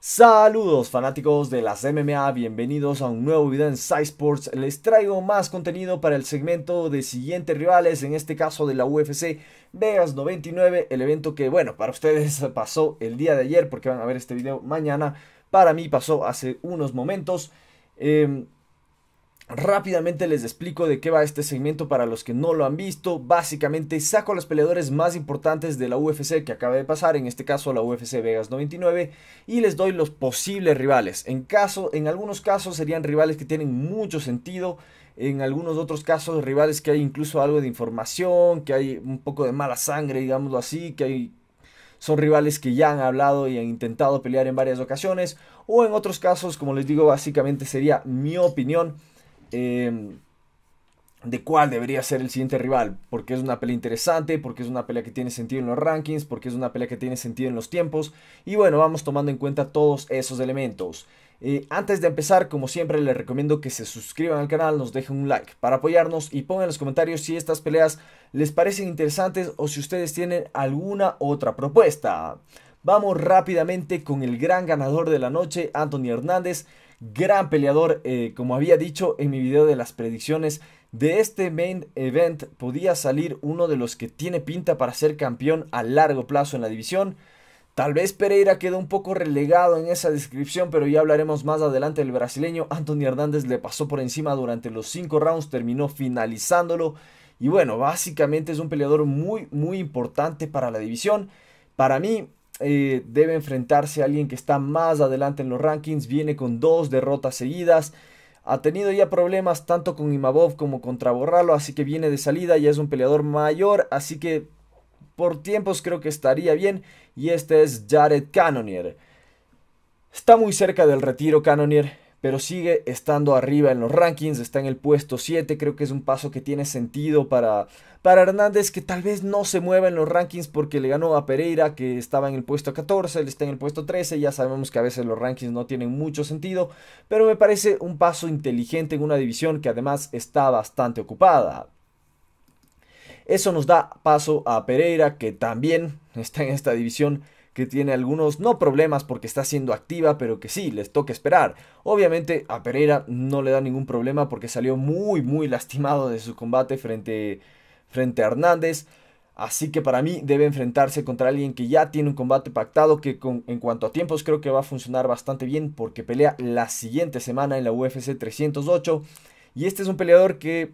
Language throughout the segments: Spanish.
Saludos fanáticos de las MMA, bienvenidos a un nuevo video en SciSports. Les traigo más contenido para el segmento de siguientes rivales, en este caso de la UFC Vegas 99, el evento que, bueno, para ustedes pasó el día de ayer, porque van a ver este video mañana. Para mí pasó hace unos momentos. Eh, Rápidamente les explico de qué va este segmento para los que no lo han visto. Básicamente saco a los peleadores más importantes de la UFC que acaba de pasar, en este caso la UFC Vegas 99, y les doy los posibles rivales. En, caso, en algunos casos serían rivales que tienen mucho sentido, en algunos otros casos rivales que hay incluso algo de información, que hay un poco de mala sangre, digámoslo así, que hay son rivales que ya han hablado y han intentado pelear en varias ocasiones, o en otros casos, como les digo, básicamente sería mi opinión. Em, de cuál debería ser el siguiente rival, porque es una pelea interesante, porque es una pelea que tiene sentido en los rankings, porque es una pelea que tiene sentido en los tiempos, y bueno, vamos tomando en cuenta todos esos elementos. Eh, antes de empezar, como siempre, les recomiendo que se suscriban al canal, nos dejen un like para apoyarnos y pongan en los comentarios si estas peleas les parecen interesantes o si ustedes tienen alguna otra propuesta. Vamos rápidamente con el gran ganador de la noche, Anthony Hernández, gran peleador, eh, como había dicho en mi video de las predicciones, de este main event podía salir uno de los que tiene pinta para ser campeón a largo plazo en la división. Tal vez Pereira quedó un poco relegado en esa descripción, pero ya hablaremos más adelante del brasileño. Anthony Hernández le pasó por encima durante los cinco rounds, terminó finalizándolo. Y bueno, básicamente es un peleador muy, muy importante para la división. Para mí, eh, debe enfrentarse a alguien que está más adelante en los rankings, viene con dos derrotas seguidas. Ha tenido ya problemas tanto con Imabov como contra Borralo, así que viene de salida, ya es un peleador mayor, así que por tiempos creo que estaría bien. Y este es Jared Cannonier. Está muy cerca del retiro Cannonier pero sigue estando arriba en los rankings, está en el puesto 7, creo que es un paso que tiene sentido para, para Hernández, que tal vez no se mueva en los rankings porque le ganó a Pereira, que estaba en el puesto 14, él está en el puesto 13, ya sabemos que a veces los rankings no tienen mucho sentido, pero me parece un paso inteligente en una división que además está bastante ocupada. Eso nos da paso a Pereira, que también está en esta división que tiene algunos, no problemas porque está siendo activa, pero que sí, les toca esperar. Obviamente a Pereira no le da ningún problema porque salió muy, muy lastimado de su combate frente, frente a Hernández. Así que para mí debe enfrentarse contra alguien que ya tiene un combate pactado que en cuanto a tiempos creo que va a funcionar bastante bien porque pelea la siguiente semana en la UFC 308. Y este es un peleador que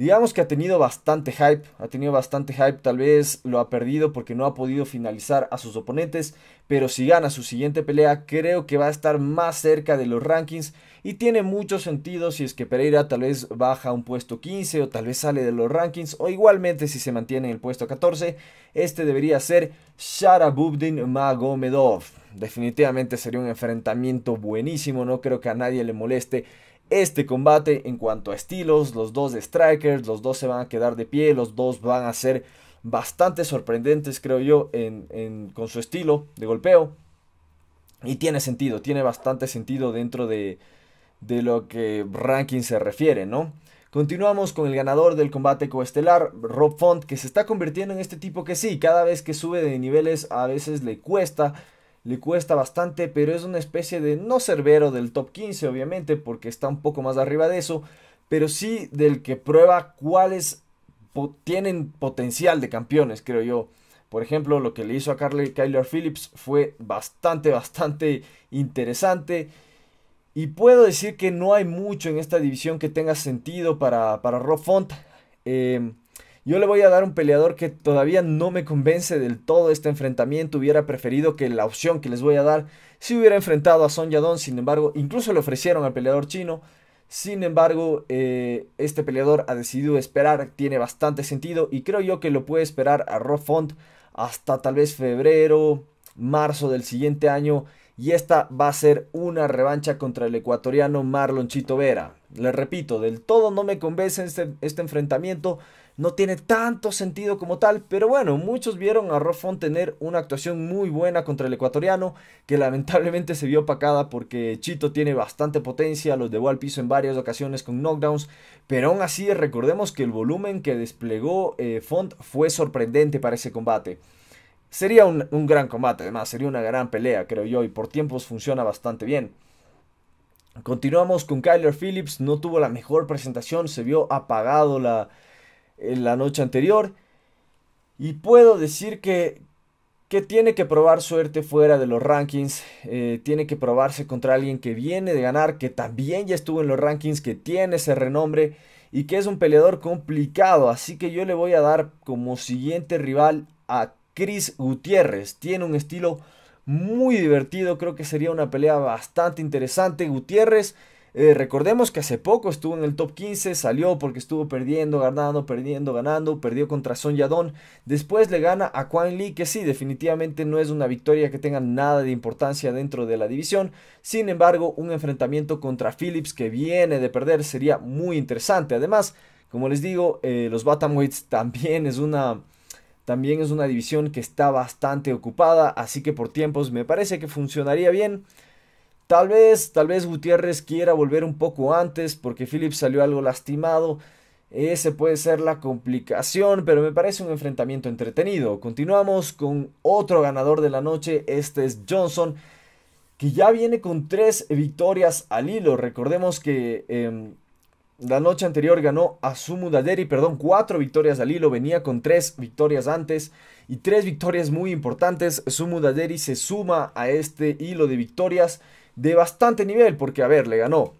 Digamos que ha tenido bastante hype, ha tenido bastante hype, tal vez lo ha perdido porque no ha podido finalizar a sus oponentes, pero si gana su siguiente pelea creo que va a estar más cerca de los rankings y tiene mucho sentido si es que Pereira tal vez baja un puesto 15 o tal vez sale de los rankings o igualmente si se mantiene en el puesto 14, este debería ser Sharabubdin Magomedov. Definitivamente sería un enfrentamiento buenísimo, no creo que a nadie le moleste este combate en cuanto a estilos. Los dos de strikers, los dos se van a quedar de pie, los dos van a ser bastante sorprendentes, creo yo, con su estilo de golpeo. Y tiene sentido, tiene bastante sentido dentro de, de lo que ranking se refiere, ¿no? Continuamos con el ganador del combate coestelar, Rob Font, que se está convirtiendo en este tipo que sí, cada vez que sube de niveles a veces le cuesta le cuesta bastante, pero es una especie de no cerbero del top 15, obviamente, porque está un poco más arriba de eso, pero sí del que prueba cuáles tienen potencial de campeones, creo yo. Por ejemplo, lo que le hizo a Carly Kyler Phillips fue bastante, bastante interesante. Y puedo decir que no hay mucho en esta división que tenga sentido para, para Rob Font. Em, yo le voy a dar un peleador que todavía no me convence del todo este enfrentamiento. Hubiera preferido que la opción que les voy a dar si hubiera enfrentado a Son Yadon. Sin embargo, incluso le ofrecieron al peleador chino. Sin embargo, eh, este peleador ha decidido esperar. Tiene bastante sentido y creo yo que lo puede esperar a Rob Font hasta tal vez febrero, marzo del siguiente año. Y esta va a ser una revancha contra el ecuatoriano Marlon Chito Vera. Les repito, del todo no me convence este, este enfrentamiento no tiene tanto sentido como tal, pero bueno, muchos vieron a Rob tener una actuación muy buena contra el ecuatoriano, que lamentablemente se vio opacada porque Chito tiene bastante potencia, los llevó al piso en varias ocasiones con knockdowns, pero aún así recordemos que el volumen que desplegó eh, Font fue sorprendente para ese combate. Sería un, un gran combate, además, sería una gran pelea, creo yo, y por tiempos funciona bastante bien. Continuamos con Kyler Phillips, no tuvo la mejor presentación, se vio apagado la, en la noche anterior. Y puedo decir que, que tiene que probar suerte fuera de los rankings, eh, tiene que probarse contra alguien que viene de ganar, que también ya estuvo en los rankings, que tiene ese renombre y que es un peleador complicado. Así que yo le voy a dar como siguiente rival a Chris Gutiérrez. Tiene un estilo muy divertido, creo que sería una pelea bastante interesante. Gutiérrez eh, recordemos que hace poco estuvo en el top 15, salió porque estuvo perdiendo, ganando, perdiendo, ganando, perdió contra Son Yadon. Después le gana a Quan Lee, que sí, definitivamente no es una victoria que tenga nada de importancia dentro de la división. Sin embargo, un enfrentamiento contra Phillips que viene de perder sería muy interesante. Además, como les digo, eh, los Bottomweights también es una... También es una división que está bastante ocupada, así que por tiempos me parece que funcionaría bien. Tal vez, tal vez Gutiérrez quiera volver un poco antes porque Phillips salió algo lastimado. Ese puede ser la complicación, pero me parece un enfrentamiento entretenido. Continuamos con otro ganador de la noche, este es Johnson, que ya viene con tres victorias al hilo. Recordemos que em, la noche anterior ganó a Sumu Daderi, perdón, cuatro victorias al hilo, venía con tres victorias antes y tres victorias muy importantes. Sumu Daderi se suma a este hilo de victorias de bastante nivel, porque a ver, le ganó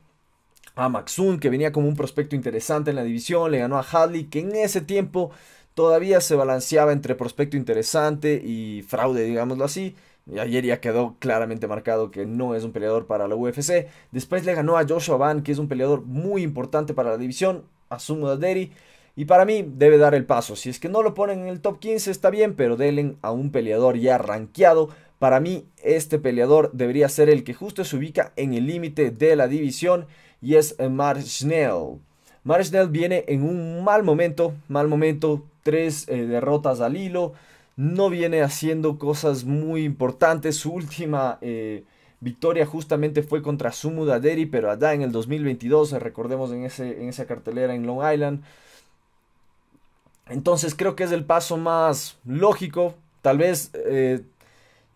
a Maxun, que venía como un prospecto interesante en la división, le ganó a Hadley, que en ese tiempo todavía se balanceaba entre prospecto interesante y fraude, digámoslo así. Y ayer ya quedó claramente marcado que no es un peleador para la UFC. Después le ganó a Joshua Van, que es un peleador muy importante para la división, a Sumo Daderi. Y para mí debe dar el paso. Si es que no lo ponen en el top 15 está bien, pero denle a un peleador ya rankeado para mí, este peleador debería ser el que justo se ubica en el límite de la división y es eh, Marshnell. Marshnell viene en un mal momento, mal momento, tres eh, derrotas al hilo, no viene haciendo cosas muy importantes, su última... Eh, victoria justamente fue contra Sumu Daderi, pero allá en el 2022, recordemos en, esa cartelera en Long Island. Entonces creo que es el paso más lógico. Tal vez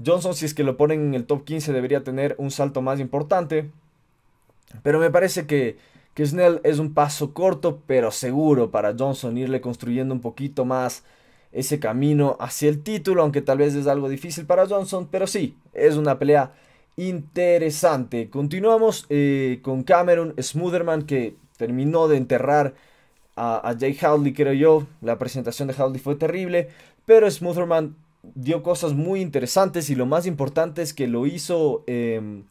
Johnson, si es que lo ponen en el top 15, debería tener un salto más importante. Pero me parece que, que Snell es un paso corto, pero seguro para Johnson irle construyendo un poquito más ese camino hacia el título, aunque tal vez es algo difícil para Johnson, pero sí, es una pelea interesante. Continuamos eh, con Cameron Smootherman, que terminó de enterrar a, a Jay Howley, creo yo. La presentación de Howley fue terrible, pero Smootherman dio cosas muy interesantes y lo más importante es que lo hizo, em,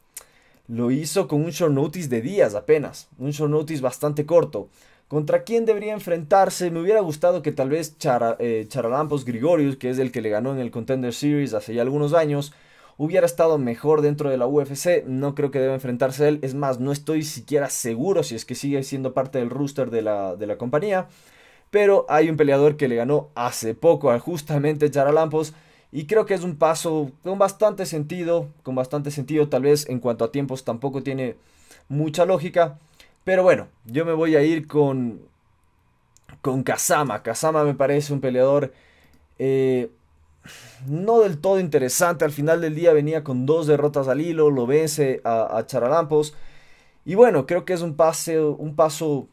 lo hizo con un short notice de días apenas, un short notice bastante corto. ¿Contra quién debería enfrentarse? Me hubiera gustado que tal vez eh, Charalampos Grigorius, que es el que le ganó en el Contender Series hace ya algunos años, hubiera estado mejor dentro de la UFC. No creo que deba enfrentarse él. Es más, no estoy siquiera seguro si es que sigue siendo parte del rooster de la, de la compañía pero hay un peleador que le ganó hace poco a justamente Charalampos. y creo que es un paso con bastante sentido, con bastante sentido tal vez en cuanto a tiempos tampoco tiene mucha lógica, pero bueno, yo me voy a ir con con Kazama. Kazama me parece un peleador eh, no del todo interesante, al final del día venía con dos derrotas al hilo, lo vence a, a Charalampos y bueno, creo que es un, pase, un paso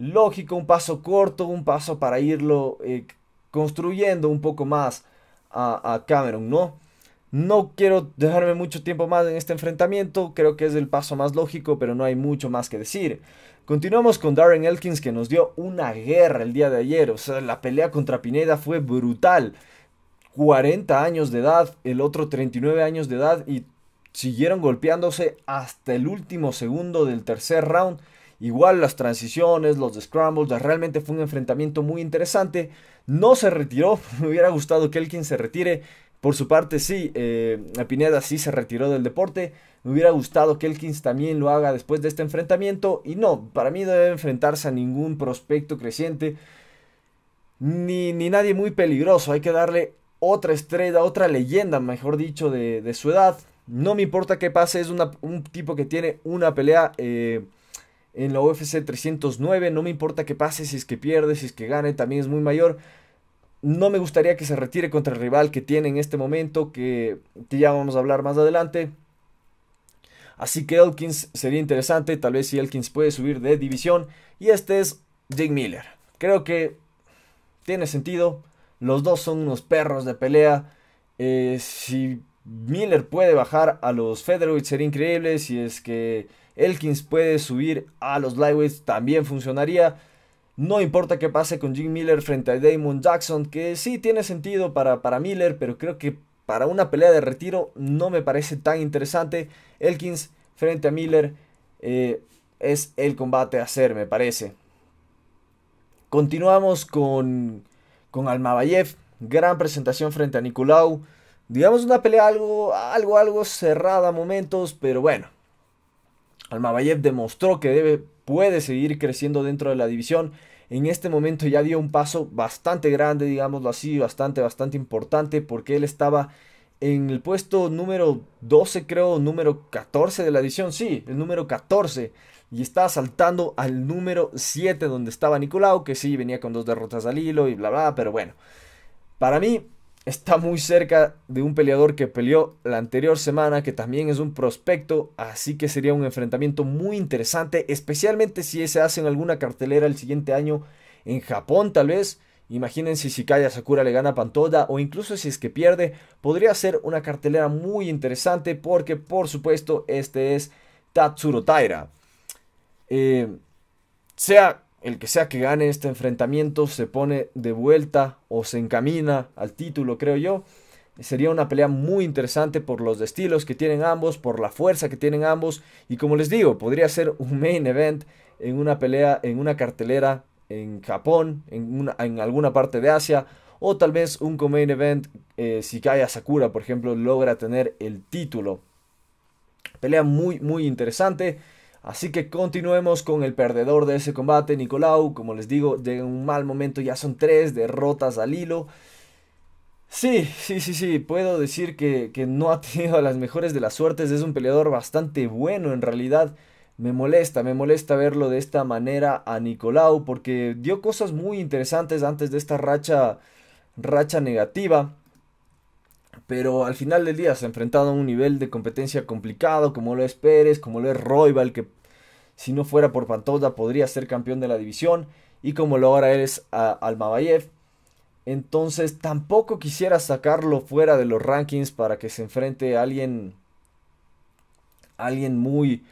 lógico, un paso corto, un paso para irlo eh, construyendo un poco más a, a, Cameron, ¿no? No quiero dejarme mucho tiempo más en este enfrentamiento, creo que es el paso más lógico, pero no hay mucho más que decir. Continuamos con Darren Elkins que nos dio una guerra el día de ayer, o sea, la pelea contra Pineda fue brutal. 40 años de edad, el otro 39 años de edad y siguieron golpeándose hasta el último segundo del tercer round Igual las transiciones, los scrambles, realmente fue un enfrentamiento muy interesante. No se retiró, me hubiera gustado que Elkins se retire. Por su parte, sí, la eh, Pineda sí se retiró del deporte. Me hubiera gustado que Elkins también lo haga después de este enfrentamiento. Y no, para mí no debe enfrentarse a ningún prospecto creciente. Ni, ni nadie muy peligroso. Hay que darle otra estrella, otra leyenda, mejor dicho, de, su edad. No me importa qué pase, es un tipo que tiene una pelea eh, en la UFC 309. No me importa que pase, si es que pierde, si es que gane, también es muy mayor. No me gustaría que se retire contra el rival que tiene en este momento, que, ya vamos a hablar más adelante. Así que Elkins sería interesante, tal vez si Elkins puede subir de división. Y este es Jake Miller. Creo que tiene sentido. Los dos son unos perros de pelea. Eh, si Miller puede bajar a los featherweight sería increíble. Si es que Elkins puede subir a los lightweights, también funcionaría. No importa qué pase con Jim Miller frente a Damon Jackson, que sí tiene sentido para, para Miller, pero creo que para una pelea de retiro no me parece tan interesante. Elkins frente a Miller eh, es el combate a hacer, me parece. Continuamos con, con Almabayev. Gran presentación frente a Nicolau. Digamos una pelea algo, algo, algo cerrada a momentos, pero bueno, Almabayev demostró que debe, puede seguir creciendo dentro de la división. En este momento ya dio un paso bastante grande, digámoslo así, bastante, bastante importante, porque él estaba en el puesto número 12, creo, número 14 de la división, sí, el número 14. Y estaba saltando al número 7 donde estaba Nicolau, que sí, venía con dos derrotas al hilo y bla, bla, pero bueno. Para mí, está muy cerca de un peleador que peleó la anterior semana, que también es un prospecto, así que sería un enfrentamiento muy interesante, especialmente si se hace en alguna cartelera el siguiente año en Japón tal vez. Imagínense si Kaya Sakura le gana a Pantoda o incluso si es que pierde, podría ser una cartelera muy interesante porque por supuesto este es Tatsuro Taira. Eh, sea el que sea que gane este enfrentamiento se pone de vuelta o se encamina al título, creo yo. Sería una pelea muy interesante por los estilos que tienen ambos, por la fuerza que tienen ambos. Y como les digo, podría ser un main event en una pelea, en una cartelera en Japón, en, en alguna parte de Asia. O tal vez un main event eh, si Kaya Sakura, por ejemplo, logra tener el título. Pelea muy, muy interesante. Así que continuemos con el perdedor de ese combate, Nicolau. Como les digo, llega un mal momento, ya son tres derrotas al hilo. Sí, sí, sí, sí, puedo decir que, que no ha tenido las mejores de las suertes. Es un peleador bastante bueno en realidad me molesta, me molesta verlo de esta manera a Nicolau porque dio cosas muy interesantes antes de esta racha racha negativa pero al final del día se ha enfrentado a un nivel de competencia complicado, como lo es Pérez, como lo es Roybal, que si no fuera por Pantoza podría ser campeón de la división, y como lo ahora es Almabayev. Entonces tampoco quisiera sacarlo fuera de los rankings para que se enfrente a alguien, alguien muy,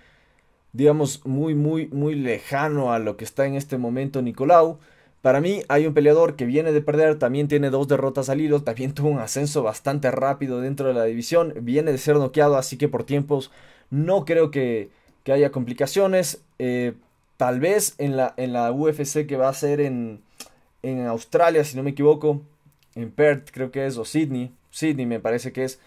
digamos, muy, muy, muy lejano a lo que está en este momento Nicolau. Para mí hay un peleador que viene de perder, también tiene dos derrotas al hilo, también tuvo un ascenso bastante rápido dentro de la división, viene de ser noqueado, así que por tiempos no creo que, que haya complicaciones. Eh, tal vez en la, en la UFC que va a ser en, en Australia, si no me equivoco, en Perth creo que es, o Sydney, Sydney me parece que es,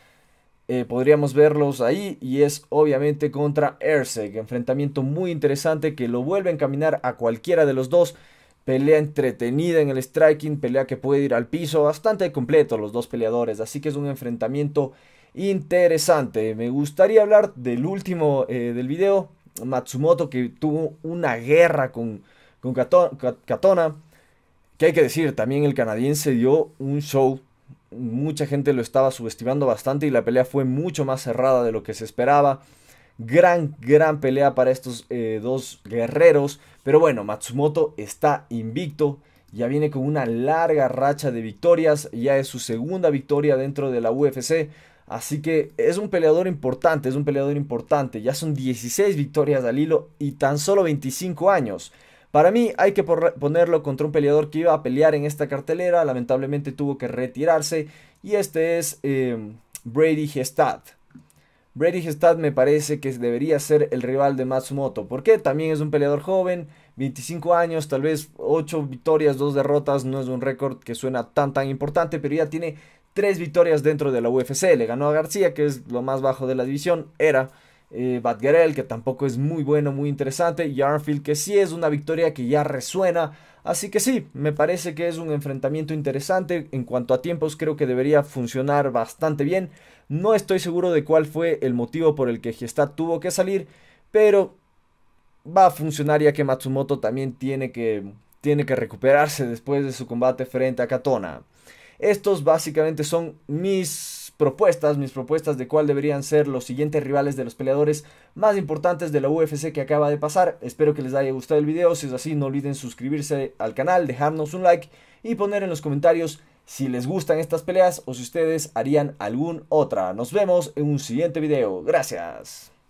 eh, podríamos verlos ahí y es obviamente contra Erceg, enfrentamiento muy interesante que lo vuelve a encaminar a cualquiera de los dos. Pelea entretenida en el striking, pelea que puede ir al piso, bastante completo los dos peleadores, así que es un enfrentamiento interesante. Me gustaría hablar del último eh, del video, Matsumoto que tuvo una guerra con, con Katona, que hay que decir, también el canadiense dio un show, mucha gente lo estaba subestimando bastante y la pelea fue mucho más cerrada de lo que se esperaba. Gran, gran pelea para estos eh, dos guerreros. Pero bueno, Matsumoto está invicto. Ya viene con una larga racha de victorias. Ya es su segunda victoria dentro de la UFC. Así que es un peleador importante, es un peleador importante. Ya son 16 victorias al hilo y tan solo 25 años. Para mí hay que ponerlo contra un peleador que iba a pelear en esta cartelera. Lamentablemente tuvo que retirarse. Y este es eh, Brady Gestad. Brady Gestad me parece que debería ser el rival de Matsumoto. porque También es un peleador joven, 25 años, tal vez 8 victorias, 2 derrotas. No es un récord que suena tan tan importante, pero ya tiene 3 victorias dentro de la UFC. Le ganó a García, que es lo más bajo de la división. Era eh, Badgerel, que tampoco es muy bueno, muy interesante. Y Arnfield que sí es una victoria que ya resuena. Así que sí, me parece que es un enfrentamiento interesante. En cuanto a tiempos, creo que debería funcionar bastante bien. No estoy seguro de cuál fue el motivo por el que Gestad tuvo que salir, pero va a funcionar ya que Matsumoto también tiene que, tiene que recuperarse después de su combate frente a Katona. Estos básicamente son mis propuestas, mis propuestas de cuál deberían ser los siguientes rivales de los peleadores más importantes de la UFC que acaba de pasar. Espero que les haya gustado el video, si es así no olviden suscribirse al canal, dejarnos un like y poner en los comentarios si les gustan estas peleas o si ustedes harían alguna otra. Nos vemos en un siguiente video. Gracias.